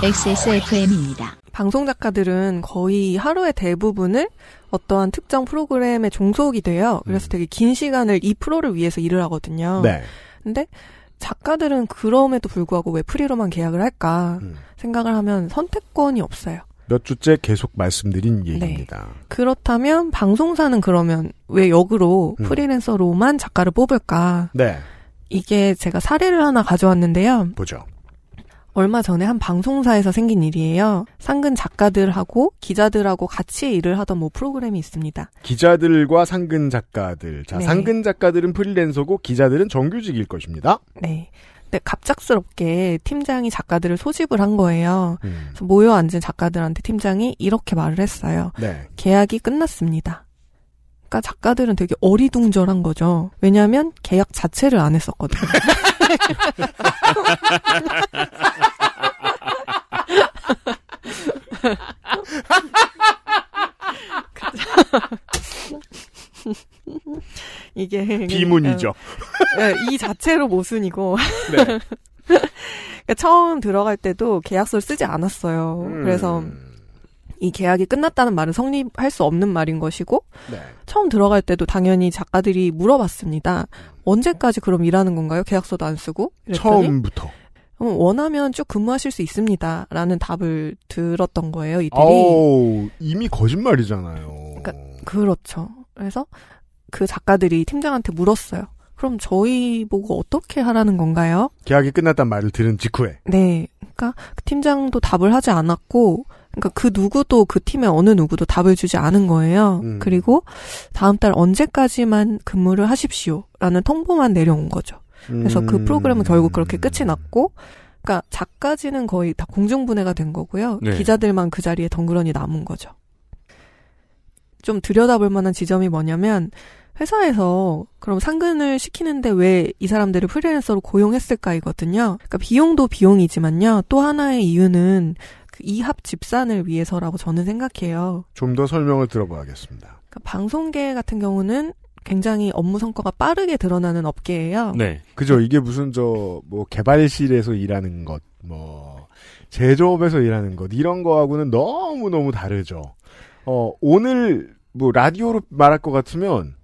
XSFM입니다. 방송 작가들은 거의 하루의 대부분을 어떠한 특정 프로그램에 종속이 돼요. 그래서 음. 되게 긴 시간을 이 프로를 위해서 일을 하거든요. 네. 근데 작가들은 그럼에도 불구하고 왜 프리로만 계약을 할까 음. 생각을 하면 선택권이 없어요. 몇 주째 계속 말씀드린 얘기입니다. 네. 그렇다면 방송사는 그러면 왜 역으로 음. 프리랜서로만 작가를 뽑을까? 네. 이게 제가 사례를 하나 가져왔는데요. 보죠. 얼마 전에 한 방송사에서 생긴 일이에요. 상근 작가들하고 기자들하고 같이 일을 하던 뭐 프로그램이 있습니다. 기자들과 상근 작가들. 자, 네. 상근 작가들은 프리랜서고 기자들은 정규직일 것입니다. 네. 근데 갑작스럽게 팀장이 작가들을 소집을 한 거예요. 음. 모여 앉은 작가들한테 팀장이 이렇게 말을 했어요. 네. 계약이 끝났습니다. 그러니까 작가들은 되게 어리둥절한 거죠. 왜냐하면 계약 자체를 안 했었거든요. 이게 비문이죠. 어, 네, 이 자체로 모순이고. 네. 그러니까 처음 들어갈 때도 계약서를 쓰지 않았어요. 음. 그래서 이 계약이 끝났다는 말은 성립할 수 없는 말인 것이고 네. 처음 들어갈 때도 당연히 작가들이 물어봤습니다. 음. 언제까지 그럼 일하는 건가요? 계약서도 안 쓰고 이랬더니, 처음부터 원하면 쭉 근무하실 수 있습니다. 라는 답을 들었던 거예요, 이들이. 아 이미 거짓말이잖아요. 그러니까, 그렇죠. 그래서 그 작가들이 팀장한테 물었어요. 그럼 저희 보고 어떻게 하라는 건가요? 계약이 끝났단 말을 들은 직후에. 네. 그니까 그 팀장도 답을 하지 않았고 그니까그 누구도 그 팀의 어느 누구도 답을 주지 않은 거예요. 음. 그리고 다음 달 언제까지만 근무를 하십시오라는 통보만 내려온 거죠. 그래서 그 음. 그 프로그램은 결국 그렇게 끝이 났고 그러니까 작가진은 거의 다 공중분해가 된 거고요. 네. 기자들만 그 자리에 덩그러니 남은 거죠. 좀 들여다볼 만한 지점이 뭐냐면 회사에서 그럼 상근을 시키는데 왜 이 사람들을 프리랜서로 고용했을까 이거든요. 그러니까 비용도 비용이지만요. 또 하나의 이유는 그 이합 집산을 위해서라고 저는 생각해요. 좀 더 설명을 들어봐야겠습니다. 그러니까 방송계 같은 경우는 굉장히 업무 성과가 빠르게 드러나는 업계예요. 네. 그죠. 네. 이게 무슨 저 뭐 개발실에서 일하는 것, 뭐 제조업에서 일하는 것 이런 거하고는 너무 너무 다르죠. 어 오늘 뭐 라디오로 말할 것 같으면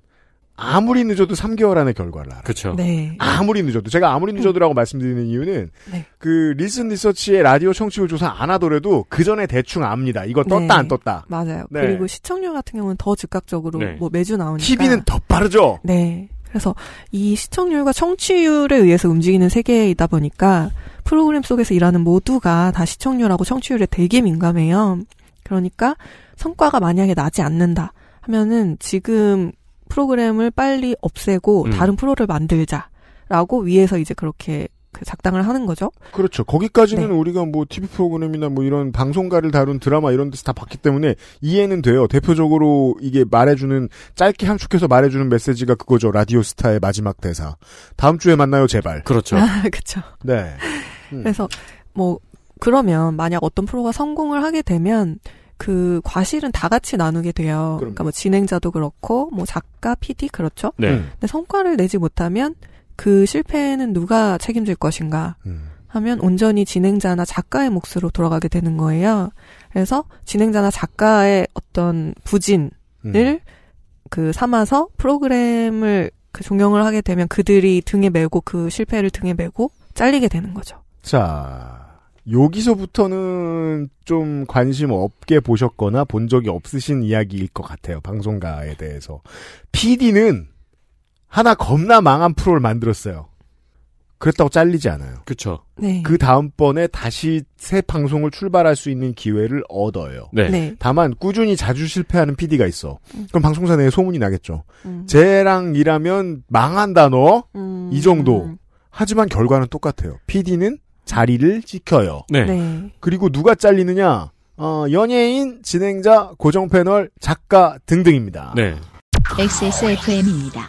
아무리 늦어도 3개월 안에 결과를 알아. 그렇죠. 네. 아무리 늦어도 제가 아무리 음. 늦어도라고 말씀드리는 이유는 네. 그 리슨 리서치의 라디오 청취율 조사 안 하더라도 그 전에 대충 압니다. 이거 떴다 네. 안 떴다. 맞아요. 네. 그리고 시청률 같은 경우는 더 즉각적으로 네. 뭐 매주 나오니까 TV는 더 빠르죠. 네. 그래서 이 시청률과 청취율에 의해서 움직이는 세계이다 보니까 프로그램 속에서 일하는 모두가 다 시청률하고 청취율에 되게 민감해요. 그러니까 성과가 만약에 나지 않는다 하면은 지금 프로그램을 빨리 없애고 음. 다른 프로를 만들자라고 위에서 이제 그렇게 그 작당을 하는 거죠. 그렇죠. 거기까지는 네. 우리가 뭐 TV 프로그램이나 뭐 이런 방송가를 다룬 드라마 이런 데서 다 봤기 때문에 이해는 돼요. 대표적으로 이게 말해주는 짧게 함축해서 말해주는 메시지가 그거죠. 라디오 스타의 마지막 대사. 다음 주에 만나요, 제발. 그렇죠. 그렇죠. 네. 음. 그래서 뭐 그러면 만약 어떤 프로가 성공을 하게 되면 그 과실은 다 같이 나누게 돼요. 그러니까 그럼요. 그러니까 뭐 진행자도 그렇고 뭐 작가, PD 그렇죠. 네. 음. 근데 성과를 내지 못하면 그 실패는 누가 책임질 것인가 음. 하면 온전히 진행자나 작가의 몫으로 돌아가게 되는 거예요. 그래서 진행자나 작가의 어떤 부진을 음. 그 삼아서 프로그램을 그 종영을 하게 되면 그들이 등에 메고 그 실패를 등에 메고 잘리게 되는 거죠. 자, 여기서부터는 좀 관심 없게 보셨거나 본 적이 없으신 이야기일 것 같아요. 방송가에 대해서. PD는 하나 겁나 망한 프로를 만들었어요. 그랬다고 잘리지 않아요. 그렇 네. 그 다음번에 다시 새 방송을 출발할 수 있는 기회를 얻어요. 네. 네. 다만 꾸준히 자주 실패하는 PD가 있어. 음. 그럼 방송사 내에 소문이 나겠죠. 음. 쟤랑 일하면 망한다 너. 음. 이 정도. 하지만 결과는 똑같아요. PD는 자리를 지켜요. 네. 네. 그리고 누가 잘리느냐? 어, 연예인, 진행자, 고정 패널, 작가 등등입니다. 네. XSFM입니다.